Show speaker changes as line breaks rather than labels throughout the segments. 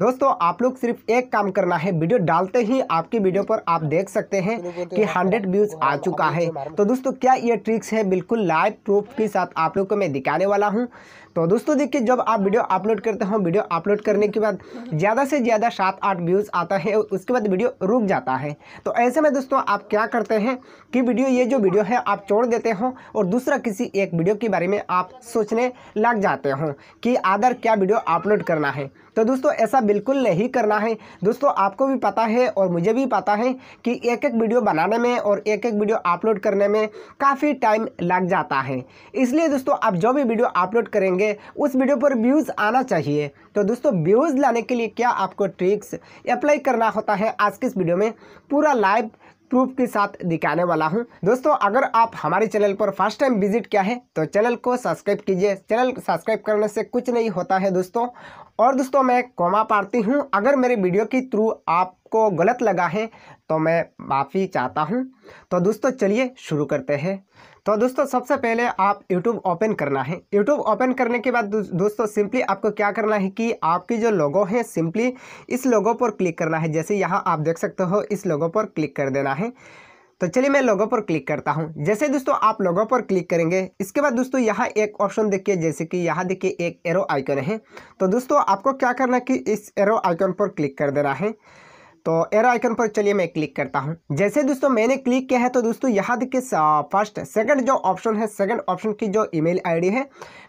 दोस्तों आप लोग सिर्फ एक काम करना है वीडियो डालते ही आपकी वीडियो पर आप देख सकते हैं कि 100 व्यूज आ चुका है तो दोस्तों क्या ये ट्रिक्स है बिल्कुल लाइव प्रूफ के साथ आप लोग को मैं दिखाने वाला हूँ तो दोस्तों देखिए जब आप वीडियो अपलोड करते हो वीडियो अपलोड करने के बाद ज़्यादा से ज़्यादा सात आठ व्यूज़ आता है उसके बाद वीडियो रुक जाता है तो ऐसे में दोस्तों आप क्या करते हैं कि वीडियो ये जो वीडियो है आप छोड़ देते हो और दूसरा किसी एक वीडियो के बारे में आप सोचने लग जाते हो कि आदर क्या वीडियो अपलोड करना है तो दोस्तों ऐसा बिल्कुल नहीं करना है दोस्तों आपको भी पता है और मुझे भी पता है कि एक एक वीडियो बनाने में और एक एक वीडियो अपलोड करने में काफ़ी टाइम लग जाता है इसलिए दोस्तों आप जो भी वीडियो अपलोड करेंगे करेंगे उस वीडियो पर व्यूज़ आना चाहिए तो दोस्तों व्यूज़ लाने के लिए क्या आपको ट्रिक्स अप्लाई करना होता है आज के इस वीडियो में पूरा लाइव प्रूफ के साथ दिखाने वाला हूं दोस्तों अगर आप हमारे चैनल पर फर्स्ट टाइम विजिट किया है तो चैनल को सब्सक्राइब कीजिए चैनल सब्सक्राइब करने से कुछ नहीं होता है दोस्तों और दोस्तों मैं कोमा पारती हूं अगर मेरे वीडियो के थ्रू आपको गलत लगा है तो मैं माफ़ी चाहता हूं तो दोस्तों चलिए शुरू करते हैं तो दोस्तों सबसे पहले आप यूट्यूब ओपन करना है यूट्यूब ओपन करने के बाद दोस्तों सिंपली आपको क्या करना है कि आपकी जो लोगो है सिंपली इस लोगो पर क्लिक करना है जैसे यहाँ आप देख सकते हो इस लोगो पर क्लिक कर देना है तो चलिए मैं लोगों पर क्लिक करता हूँ जैसे दोस्तों आप लोगों पर क्लिक करेंगे इसके बाद दोस्तों यहाँ एक ऑप्शन देखिए जैसे कि यहाँ देखिए एक एरो आइकन है तो दोस्तों आपको क्या करना है कि इस एरो आइकन पर क्लिक कर देना है तो एरो आइकन पर चलिए मैं क्लिक करता हूँ जैसे दोस्तों मैंने क्लिक किया है तो दोस्तों यहाँ देखिए फर्स्ट सेकंड जो ऑप्शन है सेकंड ऑप्शन की जो ईमेल आईडी है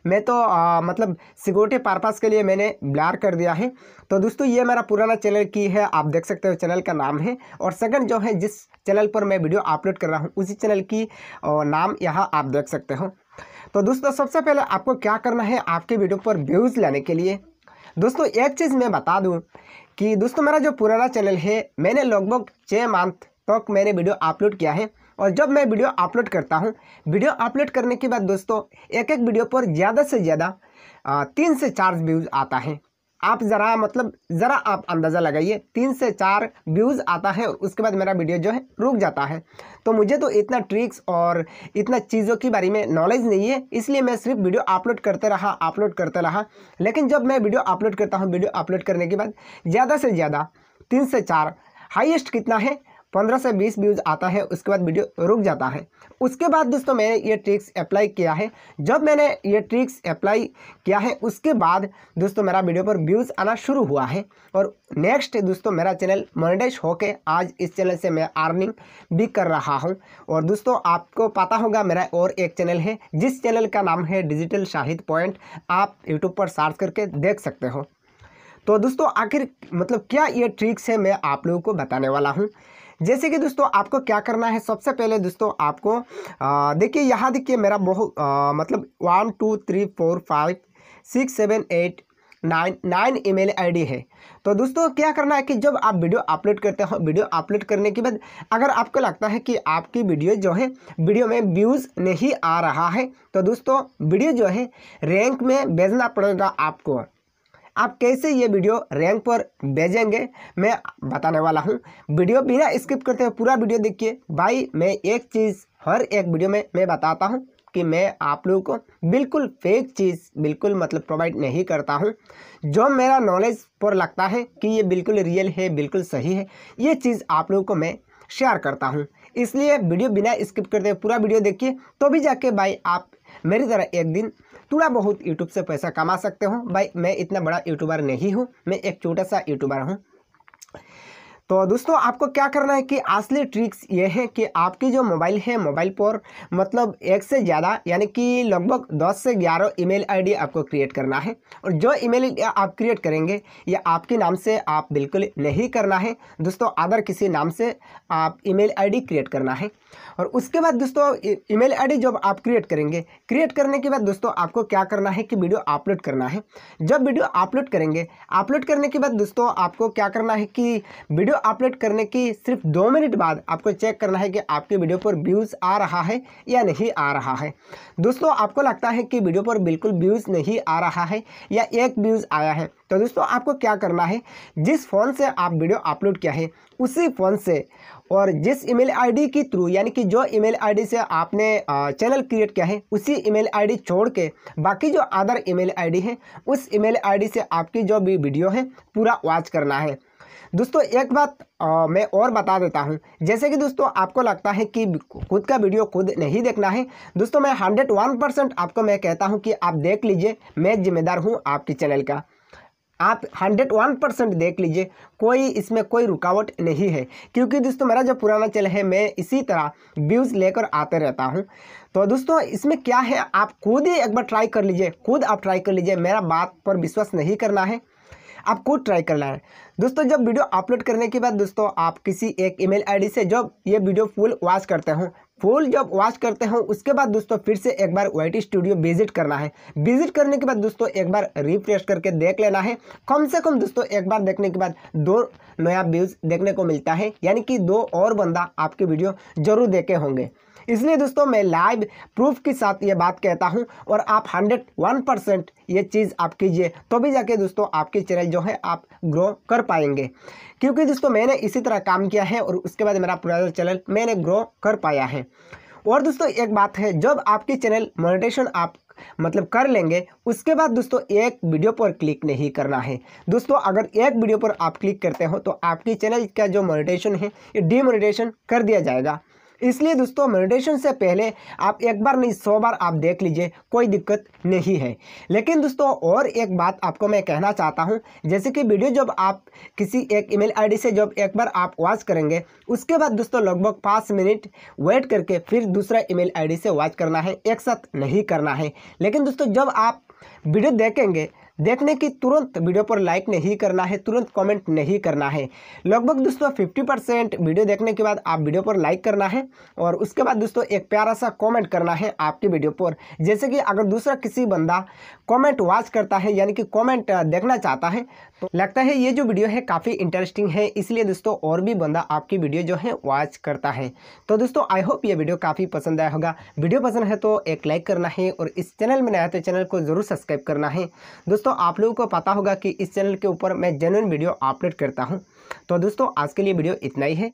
मैं तो आ, मतलब सिक्योरिटी पर्पज़ के लिए मैंने ब्लार कर दिया है तो दोस्तों ये मेरा पुराना चैनल की है आप देख सकते हो चैनल का नाम है और सेकेंड जो है जिस चैनल पर मैं वीडियो अपलोड कर रहा हूँ उसी चैनल की नाम यहाँ आप देख सकते हो तो दोस्तों सबसे पहले आपको क्या करना है आपके वीडियो पर व्यूज़ लाने के लिए दोस्तों एक चीज़ मैं बता दूँ कि दोस्तों मेरा जो पुराना चैनल है मैंने लगभग छः मंथ तक मैंने वीडियो अपलोड किया है और जब मैं वीडियो अपलोड करता हूँ वीडियो अपलोड करने के बाद दोस्तों एक एक वीडियो पर ज़्यादा से ज़्यादा तीन से चार व्यूज़ आता है आप ज़रा मतलब ज़रा आप अंदाज़ा लगाइए तीन से चार व्यूज़ आता है और उसके बाद मेरा वीडियो जो है रुक जाता है तो मुझे तो इतना ट्रिक्स और इतना चीज़ों के बारे में नॉलेज नहीं है इसलिए मैं सिर्फ वीडियो अपलोड करते रहा अपलोड करते रहा लेकिन जब मैं वीडियो अपलोड करता हूँ वीडियो अपलोड करने के बाद ज़्यादा से ज़्यादा तीन से चार हाइएस्ट कितना है पंद्रह से बीस व्यूज़ आता है उसके बाद वीडियो रुक जाता है उसके बाद दोस्तों मैंने ये ट्रिक्स अप्लाई किया है जब मैंने ये ट्रिक्स अप्लाई किया है उसके बाद दोस्तों मेरा वीडियो पर व्यूज़ आना शुरू हुआ है और नेक्स्ट दोस्तों मेरा चैनल मोनिटाइज होके आज इस चैनल से मैं अर्निंग भी कर रहा हूँ और दोस्तों आपको पता होगा मेरा और एक चैनल है जिस चैनल का नाम है डिजिटल शाहिद पॉइंट आप यूट्यूब पर सर्च करके देख सकते हो तो दोस्तों आखिर मतलब क्या ये ट्रिक्स है मैं आप लोगों को बताने वाला हूँ जैसे कि दोस्तों आपको क्या करना है सबसे पहले दोस्तों आपको देखिए यहाँ देखिए मेरा बहुत मतलब one two three four five six seven eight nine nine email ID है तो दोस्तों क्या करना है कि जब आप वीडियो अपलोड करते हो वीडियो अपलोड करने के बाद अगर आपको लगता है कि आपकी वीडियो जो है वीडियो में व्यूज़ नहीं आ रहा है तो दोस्तों वीडियो जो है रैंक में भेजना पड़ेगा आपको आप कैसे ये वीडियो रैंक पर भेजेंगे मैं बताने वाला हूँ वीडियो बिना स्किप करते हुए पूरा वीडियो देखिए भाई मैं एक चीज़ हर एक वीडियो में मैं बताता हूँ कि मैं आप लोगों को बिल्कुल फेक चीज़ बिल्कुल मतलब प्रोवाइड नहीं करता हूँ जो मेरा नॉलेज पर लगता है कि ये बिल्कुल रियल है बिल्कुल सही है ये चीज़ आप लोगों को मैं शेयर करता हूँ इसलिए वीडियो बिना स्किप करते हुए पूरा वीडियो देखिए तो भी जाके भाई आप मेरी तरह एक दिन थोड़ा बहुत यूट्यूब से पैसा कमा सकते हो भाई मैं इतना बड़ा यूट्यूबर नहीं हूँ मैं एक छोटा सा यूट्यूबर हूँ तो दोस्तों आपको क्या करना है कि असली ट्रिक्स ये है कि आपकी जो मोबाइल है मोबाइल पर मतलब एक से ज़्यादा यानी कि लगभग 10 से 11 ईमेल आईडी आपको क्रिएट करना है और जो ईमेल आप क्रिएट करेंगे ये आपके नाम से आप बिल्कुल नहीं करना है दोस्तों अदर किसी नाम से आप ईमेल आईडी क्रिएट करना है और उसके बाद दोस्तों ई मेल जब आप क्रिएट करेंगे क्रिएट करने के बाद दोस्तों आपको क्या करना है कि वीडियो अपलोड करना है जब वीडियो अपलोड करेंगे अपलोड करने के बाद दोस्तों आपको क्या करना है कि वीडियो वीडियो अपलोड करने के सिर्फ दो मिनट बाद आपको चेक करना है कि आपकी वीडियो पर व्यूज़ आ रहा है या नहीं आ रहा है दोस्तों आपको लगता है कि वीडियो पर बिल्कुल व्यूज़ नहीं आ रहा है या एक व्यूज़ आया है तो दोस्तों आपको क्या करना है जिस फ़ोन से आप वीडियो अपलोड किया है उसी फ़ोन से और जिस ईमेल आईडी के थ्रू यानी कि जो ईमेल आईडी से आपने चैनल क्रिएट किया है उसी ईमेल आईडी छोड़ के बाकी जो अदर ईमेल आईडी है उस ईमेल आईडी से आपकी जो भी वीडियो है पूरा वॉच करना है दोस्तों एक बात आ, मैं और बता देता हूँ जैसे कि दोस्तों आपको लगता है कि खुद का वीडियो खुद नहीं देखना है दोस्तों मैं हंड्रेड वन परसेंट आपको मैं कहता हूँ कि आप देख लीजिए मैं जिम्मेदार हूँ आपके चैनल का आप हंड्रेड वन परसेंट देख लीजिए कोई इसमें कोई रुकावट नहीं है क्योंकि दोस्तों मेरा जो पुराना चैनल है मैं इसी तरह व्यूज़ लेकर आते रहता हूँ तो दोस्तों इसमें क्या है आप खुद ही एक बार ट्राई कर लीजिए खुद आप ट्राई कर लीजिए मेरा बात पर विश्वास नहीं करना है आपको ट्राई करना है दोस्तों जब वीडियो अपलोड करने के बाद दोस्तों आप किसी एक ईमेल आईडी से जब ये वीडियो फुल वॉच करते हो फुल जब वॉच करते हो उसके बाद दोस्तों फिर से एक बार वाई स्टूडियो विजिट करना है विजिट करने के बाद दोस्तों एक बार रिफ्रेश करके देख लेना है कम से कम दोस्तों एक बार देखने के बाद दो नया व्यूज़ देखने को मिलता है यानी कि दो और बंदा आपकी वीडियो जरूर देखे होंगे इसलिए दोस्तों मैं लाइव प्रूफ के साथ ये बात कहता हूँ और आप हंड्रेड वन परसेंट ये चीज़ आप कीजिए तो भी जाके दोस्तों आपकी चैनल जो है आप ग्रो कर पाएंगे क्योंकि दोस्तों मैंने इसी तरह काम किया है और उसके बाद मेरा पूरा चैनल मैंने ग्रो कर पाया है और दोस्तों एक बात है जब आपकी चैनल मोनिटेशन आप मतलब कर लेंगे उसके बाद दोस्तों एक वीडियो पर क्लिक नहीं करना है दोस्तों अगर एक वीडियो पर आप क्लिक करते हो तो आपकी चैनल का जो मोनिटेशन है ये डीमोनिटेशन कर दिया जाएगा इसलिए दोस्तों मेडिटेशन से पहले आप एक बार नहीं सौ बार आप देख लीजिए कोई दिक्कत नहीं है लेकिन दोस्तों और एक बात आपको मैं कहना चाहता हूँ जैसे कि वीडियो जब आप किसी एक ईमेल आईडी से जब एक बार आप वॉच करेंगे उसके बाद दोस्तों लगभग पाँच मिनट वेट करके फिर दूसरा ई मेल से वॉच करना है एक साथ नहीं करना है लेकिन दोस्तों जब आप वीडियो देखेंगे देखने की तुरंत वीडियो पर लाइक नहीं करना है तुरंत कमेंट नहीं करना है लगभग दोस्तों 50 परसेंट वीडियो देखने के बाद आप वीडियो पर लाइक करना है और उसके बाद दोस्तों एक प्यारा सा कमेंट करना है आपकी वीडियो पर जैसे कि अगर दूसरा किसी बंदा कमेंट वॉच करता है यानी कि कमेंट देखना चाहता है तो लगता है ये जो वीडियो है काफ़ी इंटरेस्टिंग है इसलिए दोस्तों और भी बंदा आपकी वीडियो जो है वॉच करता है तो दोस्तों आई होप ये वीडियो काफ़ी पसंद आया होगा वीडियो पसंद है तो एक लाइक करना है और इस चैनल में नया तो चैनल को ज़रूर सब्सक्राइब करना है दोस्तों दोस्तों आप लोगों को पता होगा कि इस चैनल के ऊपर मैं जेनुअन वीडियो अपलोड करता हूँ तो दोस्तों आज के लिए वीडियो इतना ही है